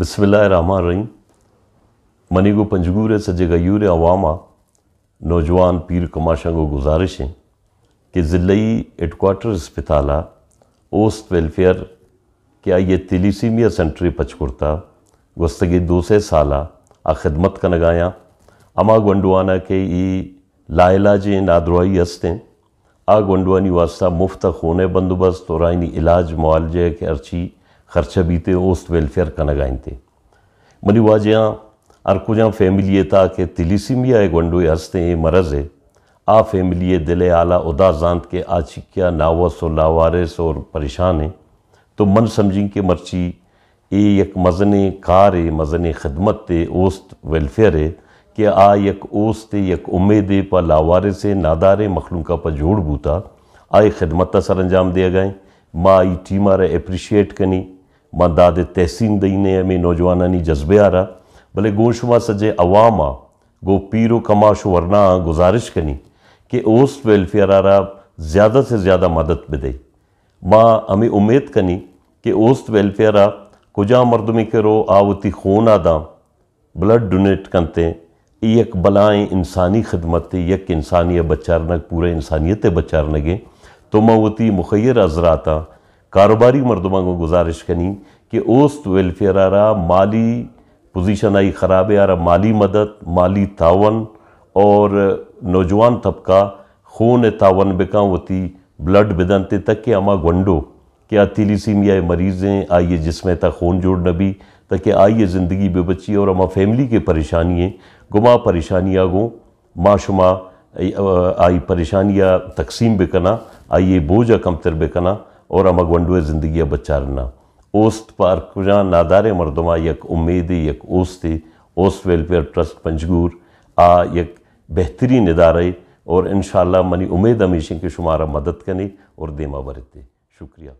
रामा मनी मनिगो पंजगूर गयूर अवामा नौजवान पीर कमाशा को गुजारिश है कि जिले हेडकुआटर अस्पताल ओस्ट वेलफेयर क्या ये तिलीसीमिया सेंटर पचकुर्ता गुस्तगी दूसरे साल आ खिदमत का नगाया अमा गंडवाना के ये लाइलाज नादरवाई हैं आ गंडवानी वास्ता मुफ्त खून बंदोबस्त और इलाज मुआलजे के अर्ची ખર્ચા બીતે ઓસ્ટ વેલફેર કનગાઈતે મની વાજ્યા અરકુજા ફેમિલીએ તા કે તિલિસિમિયા એ ગંડોય हंसते हैं मरज़ है आ फैमिली दिल आला जानत के आचिक्या नावस और लावारस और परेशान है तो मन समझें के मर्ची ए यक मजन कार है मजन खदमत थे ओस्त वेलफेयर है कि आ यक ओस्त यक उम्मीद प से नादार का प जोड़ बूता आए खदमत सर अंजाम दिया गए माँ आई टीमार अप्रिशिएट कनी मां दाद तहसीन दईने में नौजवानानी जज्बे रहा भले गोशुमा सजे अवाम आ गो पीरो कमाश वरना गुज़ारिश कनी कि ओस वेलफेयर रहा ज़्यादा से ज़्यादा मदद भी दई मां हमें उम्मीद कनी कि ओस वेलफेयर आ कुजा मर्द में करो आवती खून आदा ब्लड डोनेट कंते यक बलाएं इंसानी खिदमत ते यक इंसानियत बचारनक पूरे इंसानियत बचारनगे तो मवती मुखैर था कारोबारी मरदमा को गुजारिश कनी कि ओस्त वेलफेयर आरा माली पोजिशन आई ख़राब आरा माली मदद माली तावन और नौजवान तबका खून तावन बेका होती ब्लड बिदनते तक के अमा गंडो कि अतिलीसीमिया मरीज़ हैं आइए जिसमें तक खून जोड़ नबी तक आइए ज़िंदगी बची और अमा फैमिली के परेशानियाँ गुमा परेशानियाँ गो माशुमा आई परेशानियाँ तकसीम बेकना आइए बोझा कमतर बेकना ओरामा गंडुए ज़िंदगी बचारना ओस्त पार कुजा नादारे मरदमा यक उम्मीदी यक ओस्ती ओस्ट वेलफेयर ट्रस्ट पंजगूर आ यक बेहतरीन इदारे और इन मनी उम्मीद हमेशा के शुमारा मदद करनी और देमा बरते शुक्रिया